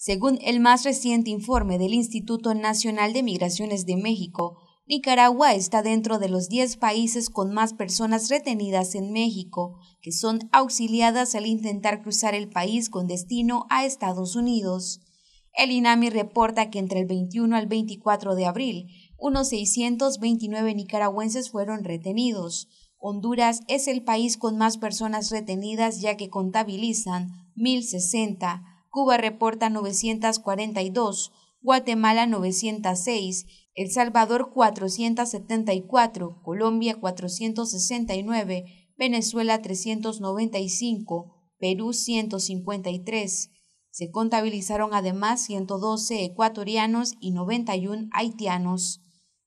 Según el más reciente informe del Instituto Nacional de Migraciones de México, Nicaragua está dentro de los 10 países con más personas retenidas en México, que son auxiliadas al intentar cruzar el país con destino a Estados Unidos. El INAMI reporta que entre el 21 al 24 de abril, unos 629 nicaragüenses fueron retenidos. Honduras es el país con más personas retenidas ya que contabilizan 1060. Cuba reporta 942, Guatemala 906, El Salvador 474, Colombia 469, Venezuela 395, Perú 153. Se contabilizaron además 112 ecuatorianos y 91 haitianos.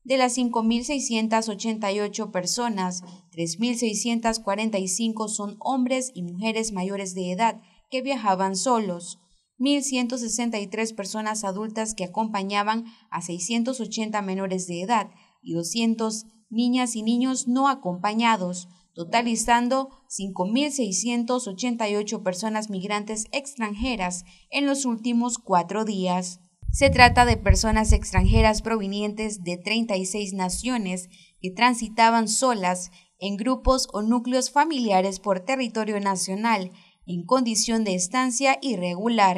De las 5.688 personas, 3.645 son hombres y mujeres mayores de edad que viajaban solos. 1.163 personas adultas que acompañaban a 680 menores de edad y 200 niñas y niños no acompañados, totalizando 5.688 personas migrantes extranjeras en los últimos cuatro días. Se trata de personas extranjeras provenientes de 36 naciones que transitaban solas en grupos o núcleos familiares por territorio nacional en condición de estancia irregular.